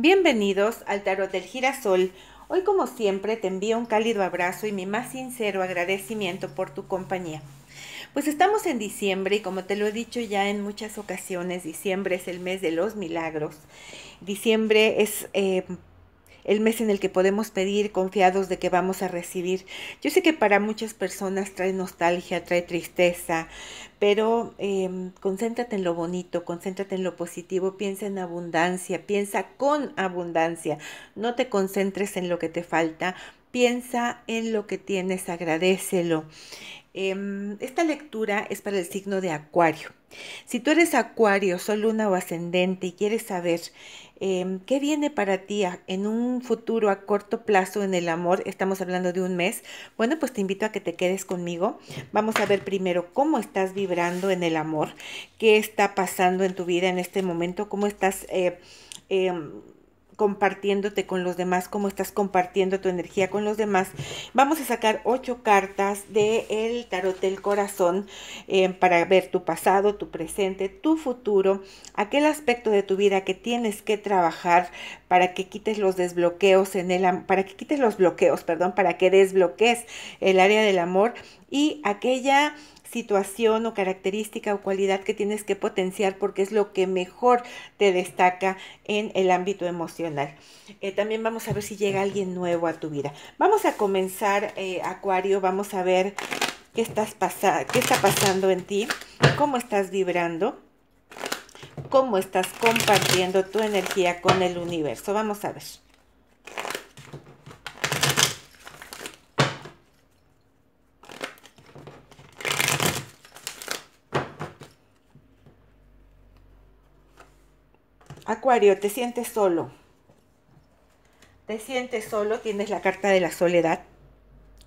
Bienvenidos al Tarot del Girasol. Hoy como siempre te envío un cálido abrazo y mi más sincero agradecimiento por tu compañía. Pues estamos en diciembre y como te lo he dicho ya en muchas ocasiones, diciembre es el mes de los milagros. Diciembre es eh, el mes en el que podemos pedir confiados de que vamos a recibir. Yo sé que para muchas personas trae nostalgia, trae tristeza, pero em, concéntrate en lo bonito, concéntrate en lo positivo, piensa en abundancia, piensa con abundancia, no te concentres en lo que te falta, piensa en lo que tienes, agradecelo. Em, esta lectura es para el signo de Acuario. Si tú eres acuario, sol, luna o ascendente y quieres saber em, qué viene para ti en un futuro a corto plazo en el amor, estamos hablando de un mes, bueno, pues te invito a que te quedes conmigo. Vamos a ver primero cómo estás vibrando en el amor, qué está pasando en tu vida en este momento, cómo estás... Eh, em, compartiéndote con los demás, cómo estás compartiendo tu energía con los demás. Vamos a sacar ocho cartas del tarot del corazón eh, para ver tu pasado, tu presente, tu futuro, aquel aspecto de tu vida que tienes que trabajar para que quites los desbloqueos en el para que quites los bloqueos, perdón, para que desbloquees el área del amor y aquella situación o característica o cualidad que tienes que potenciar porque es lo que mejor te destaca en el ámbito emocional. Eh, también vamos a ver si llega alguien nuevo a tu vida. Vamos a comenzar, eh, Acuario, vamos a ver qué, estás qué está pasando en ti, cómo estás vibrando cómo estás compartiendo tu energía con el universo. Vamos a ver. Acuario, te sientes solo. Te sientes solo, tienes la carta de la soledad.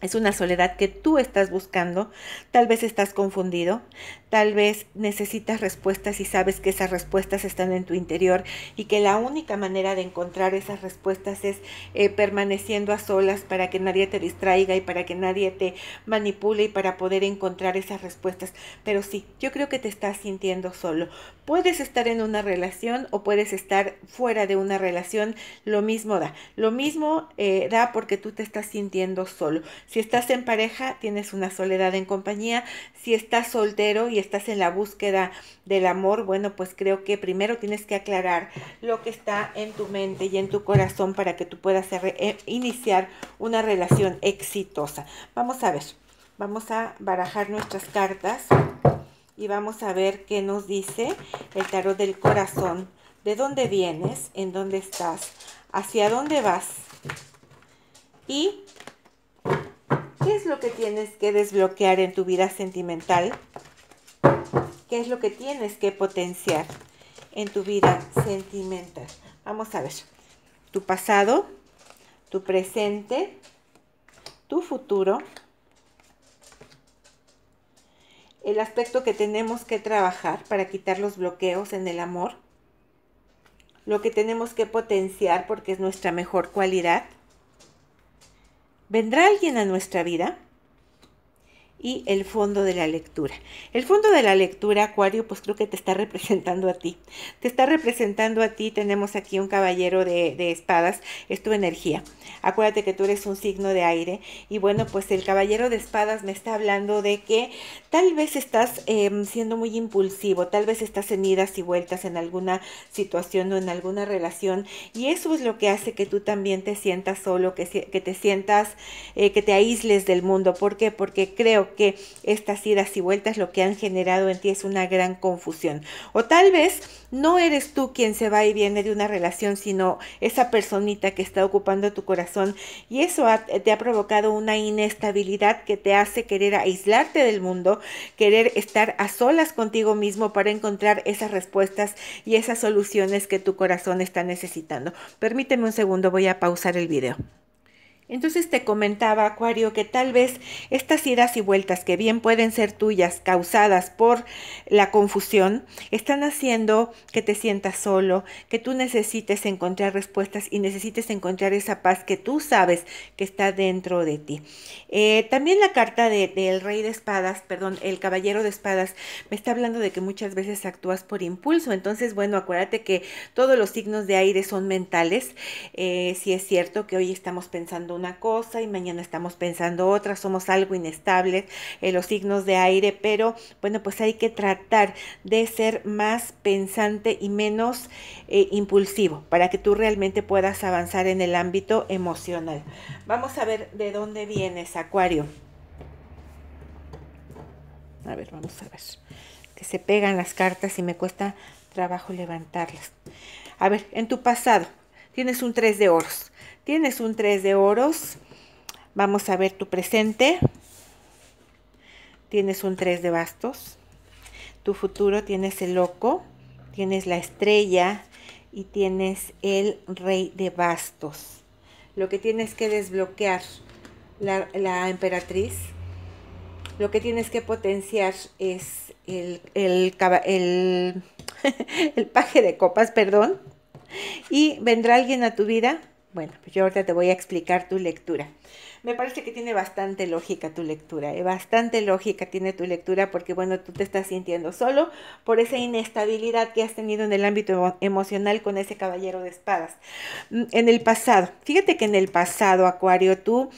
Es una soledad que tú estás buscando, tal vez estás confundido, tal vez necesitas respuestas y sabes que esas respuestas están en tu interior y que la única manera de encontrar esas respuestas es eh, permaneciendo a solas para que nadie te distraiga y para que nadie te manipule y para poder encontrar esas respuestas. Pero sí, yo creo que te estás sintiendo solo. Puedes estar en una relación o puedes estar fuera de una relación, lo mismo da. Lo mismo eh, da porque tú te estás sintiendo solo si estás en pareja, tienes una soledad en compañía. Si estás soltero y estás en la búsqueda del amor, bueno, pues creo que primero tienes que aclarar lo que está en tu mente y en tu corazón para que tú puedas eh, iniciar una relación exitosa. Vamos a ver, vamos a barajar nuestras cartas y vamos a ver qué nos dice el tarot del corazón. ¿De dónde vienes? ¿En dónde estás? ¿Hacia dónde vas? Y ¿Qué es lo que tienes que desbloquear en tu vida sentimental? ¿Qué es lo que tienes que potenciar en tu vida sentimental? Vamos a ver. Tu pasado, tu presente, tu futuro, el aspecto que tenemos que trabajar para quitar los bloqueos en el amor, lo que tenemos que potenciar porque es nuestra mejor cualidad, ¿Vendrá alguien a nuestra vida? y el fondo de la lectura. El fondo de la lectura, Acuario, pues creo que te está representando a ti. Te está representando a ti. Tenemos aquí un caballero de, espadas. Es tu energía. Acuérdate que tú eres un signo de aire. Y bueno, pues el caballero de espadas me está hablando de que tal vez estás em, siendo muy impulsivo. Tal vez estás en idas y vueltas en alguna situación o en alguna relación. Y eso es lo que hace que tú también te sientas solo, que, te sientas, eh, que te aísles del mundo. ¿Por qué? Porque creo que estas idas y vueltas lo que han generado en ti es una gran confusión. O tal vez no eres tú quien se va y viene de una relación, sino esa personita que está ocupando tu corazón y eso te ha provocado una inestabilidad que te hace querer aislarte del mundo, querer estar a solas contigo mismo para encontrar esas respuestas y esas soluciones que tu corazón está necesitando. Permíteme un segundo, voy a pausar el video. Entonces te comentaba, Acuario, que tal vez estas idas y vueltas que bien pueden ser tuyas, causadas por la confusión, están haciendo que te sientas solo, que tú necesites encontrar respuestas y necesites encontrar esa paz que tú sabes que está dentro de ti. Eh, también la carta del rey de espadas, perdón, el caballero de espadas, me está hablando de que muchas veces actúas por impulso. Entonces, bueno, acuérdate que todos los signos de aire son mentales. Eh, si es cierto que hoy estamos pensando una cosa y mañana estamos pensando otra, somos algo inestables en eh, los signos de aire, pero bueno, pues hay que tratar de ser más pensante y menos eh, impulsivo para que tú realmente puedas avanzar en el ámbito emocional. Vamos a ver de dónde vienes, Acuario. A ver, vamos a ver. Que se pegan las cartas y me cuesta trabajo levantarlas. A ver, en tu pasado tienes un 3 de oros. Tienes un 3 de oros. Vamos a ver tu presente. Tienes un 3 de bastos. Tu futuro tienes el loco. Tienes la estrella. Y tienes el rey de bastos. Lo que tienes que desbloquear la, emperatriz. Lo que tienes que potenciar es el, el, el paje de copas, perdón. Y vendrá alguien a tu vida bueno, pues yo ahorita te voy a explicar tu lectura. Me parece que tiene bastante lógica tu lectura, ¿eh? bastante lógica tiene tu lectura porque, bueno, tú te estás sintiendo solo por esa inestabilidad que has tenido en el ámbito emocional con ese caballero de espadas. Mm, en el pasado, fíjate que en el pasado, Acuario, tú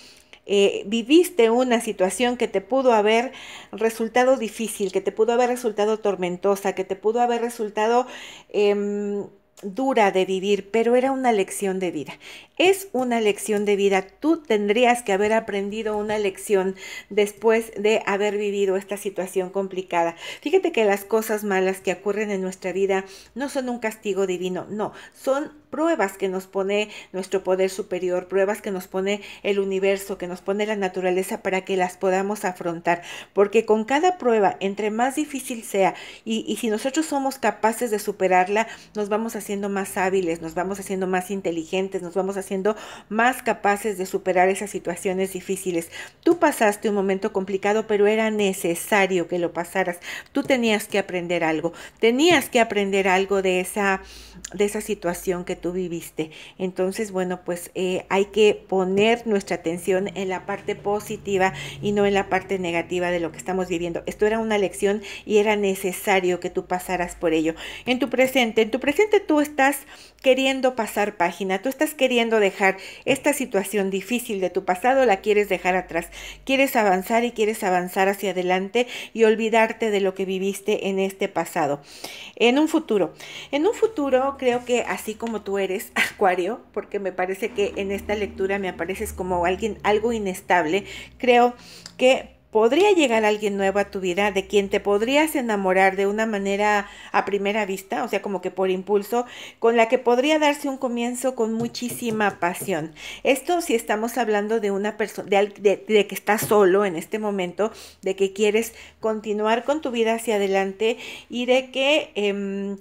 eh, viviste una situación que te pudo haber resultado difícil, que te pudo haber resultado tormentosa, que te pudo haber resultado... Em, dura de vivir, pero era una lección de vida es una lección de vida. Tú tendrías que haber aprendido una lección después de haber vivido esta situación complicada. Fíjate que las cosas malas que ocurren en nuestra vida no son un castigo divino, no, son pruebas que nos pone nuestro poder superior, pruebas que nos pone el universo, que nos pone la naturaleza para que las podamos afrontar. Porque con cada prueba, entre más difícil sea, y, si nosotros somos capaces de superarla, nos vamos haciendo más hábiles, nos vamos haciendo más inteligentes, nos vamos siendo más capaces de superar esas situaciones difíciles. Tú pasaste un momento complicado, pero era necesario que lo pasaras. Tú tenías que aprender algo. Tenías que aprender algo de esa, de esa situación que tú viviste. Entonces, bueno, pues eh, hay que poner nuestra atención en la parte positiva y no en la parte negativa de lo que estamos viviendo. Esto era una lección y era necesario que tú pasaras por ello. En tu presente, en tu presente tú estás queriendo pasar página, tú estás queriendo dejar esta situación difícil de tu pasado, la quieres dejar atrás. Quieres avanzar y quieres avanzar hacia adelante y olvidarte de lo que viviste en este pasado. En un futuro, en un futuro creo que así como tú eres, Acuario, porque me parece que en esta lectura me apareces como alguien algo inestable, creo que podría llegar alguien nuevo a tu vida, de quien te podrías enamorar de una manera a primera vista, o sea, como que por impulso, con la que podría darse un comienzo con muchísima pasión. Esto si estamos hablando de una persona, de, que estás solo en este momento, de que quieres continuar con tu vida hacia adelante y de que... Em,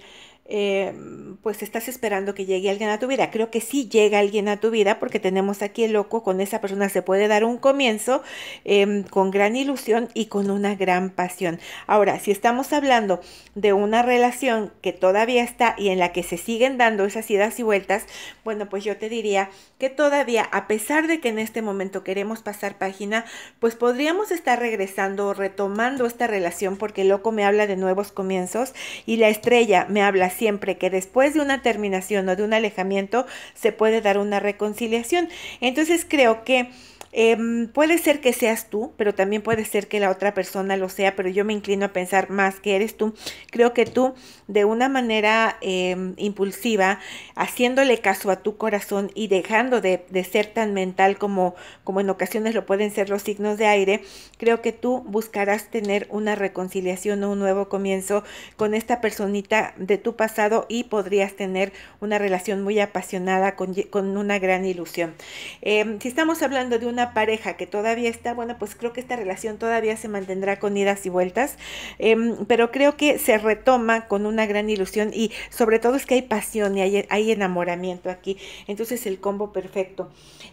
Em, pues estás esperando que llegue alguien a tu vida. Creo que sí llega alguien a tu vida porque tenemos aquí el loco, con esa persona se puede dar un comienzo em, con gran ilusión y con una gran pasión. Ahora, si estamos hablando de una relación que todavía está y en la que se siguen dando esas idas y vueltas, bueno, pues yo te diría que todavía, a pesar de que en este momento queremos pasar página, pues podríamos estar regresando o retomando esta relación porque el loco me habla de nuevos comienzos y la estrella me habla así siempre que después de una terminación o de un alejamiento se puede dar una reconciliación. Entonces creo que Em, puede ser que seas tú, pero también puede ser que la otra persona lo sea, pero yo me inclino a pensar más que eres tú. Creo que tú, de una manera em, impulsiva, haciéndole caso a tu corazón y dejando de, ser tan mental como, como en ocasiones lo pueden ser los signos de aire, creo que tú buscarás tener una reconciliación o un nuevo comienzo con esta personita de tu pasado y podrías tener una relación muy apasionada con, una gran ilusión. Em, si estamos hablando de una pareja que todavía está, bueno, pues creo que esta relación todavía se mantendrá con idas y vueltas, em, pero creo que se retoma con una gran ilusión y sobre todo es que hay pasión y hay enamoramiento aquí. Entonces el combo perfecto.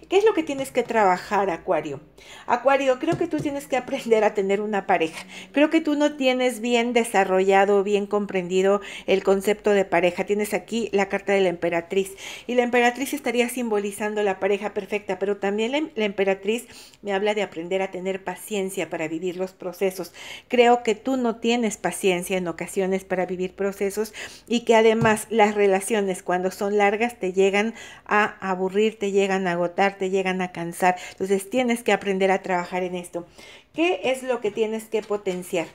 ¿Qué es lo que tienes que trabajar, Acuario? Acuario, creo que tú tienes que aprender a tener una pareja. Creo que tú no tienes bien desarrollado, bien comprendido el concepto de pareja. Tienes aquí la carta de la emperatriz y la emperatriz estaría simbolizando la pareja perfecta, pero también la, emperatriz me habla de aprender a tener paciencia para vivir los procesos. Creo que tú no tienes paciencia en ocasiones para vivir procesos y que además las relaciones cuando son largas te llegan a aburrir, te llegan a agotar, te llegan a cansar. Entonces tienes que aprender a trabajar en esto. ¿Qué es lo que tienes que potenciar?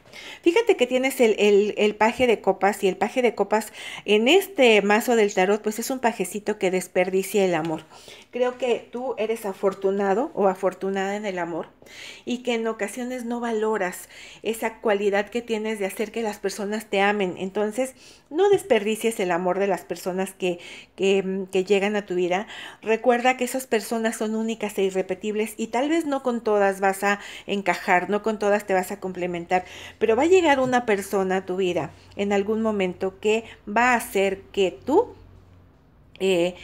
Fíjate que tienes el, paje de copas y el paje de copas en este mazo del tarot, pues es un pajecito que desperdicia el amor. Creo que tú eres afortunado o afortunada en el amor y que en ocasiones no valoras esa cualidad que tienes de hacer que las personas te amen. Entonces, no desperdicies el amor de las personas que, que mm, llegan a tu vida. Recuerda que esas personas son únicas e irrepetibles y tal vez no con todas vas a encajar no con todas te vas a complementar, pero va a llegar una persona a tu vida en algún momento que va a hacer que tú... Eh,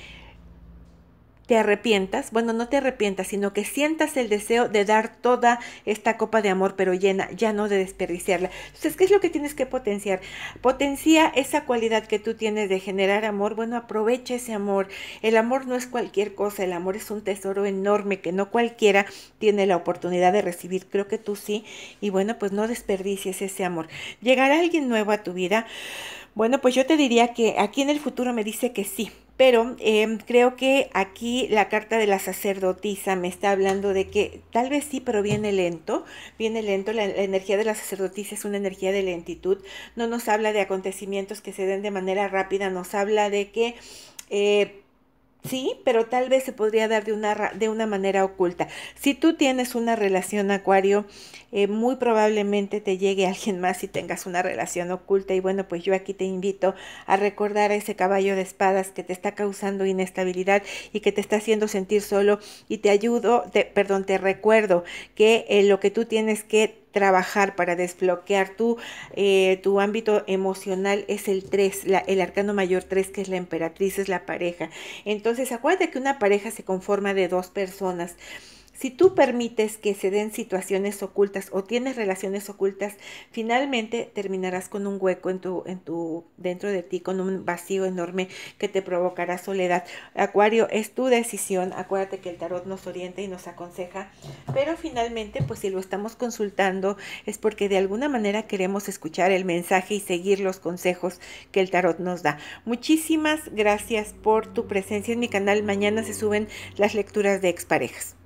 te arrepientas, bueno, no te arrepientas, sino que sientas el deseo de dar toda esta copa de amor, pero llena, ya no de desperdiciarla. Entonces, ¿qué es lo que tienes que potenciar? Potencia esa cualidad que tú tienes de generar amor, bueno, aprovecha ese amor. El amor no es cualquier cosa, el amor es un tesoro enorme que no cualquiera tiene la oportunidad de recibir, creo que tú sí, y bueno, pues no desperdicies ese amor. ¿Llegará alguien nuevo a tu vida? Bueno, pues yo te diría que aquí en el futuro me dice que sí, pero em, creo que aquí la carta de la sacerdotisa me está hablando de que tal vez sí, pero viene lento, viene lento. La, energía de la sacerdotisa es una energía de lentitud. No nos habla de acontecimientos que se den de manera rápida, nos habla de que... Eh, Sí, pero tal vez se podría dar de una, de una manera oculta. Si tú tienes una relación acuario, eh, muy probablemente te llegue alguien más y tengas una relación oculta. Y bueno, pues yo aquí te invito a recordar a ese caballo de espadas que te está causando inestabilidad y que te está haciendo sentir solo. Y te ayudo, te, perdón, te recuerdo que eh, lo que tú tienes que trabajar para desbloquear tu, eh, tu ámbito emocional es el 3, el arcano mayor 3 que es la emperatriz, es la pareja. Entonces acuérdate que una pareja se conforma de dos personas. Si tú permites que se den situaciones ocultas o tienes relaciones ocultas, finalmente terminarás con un hueco en tu, en tu, dentro de ti, con un vacío enorme que te provocará soledad. Acuario, es tu decisión. Acuérdate que el tarot nos orienta y nos aconseja, pero finalmente, pues si lo estamos consultando es porque de alguna manera queremos escuchar el mensaje y seguir los consejos que el tarot nos da. Muchísimas gracias por tu presencia en mi canal. Mañana se suben las lecturas de exparejas.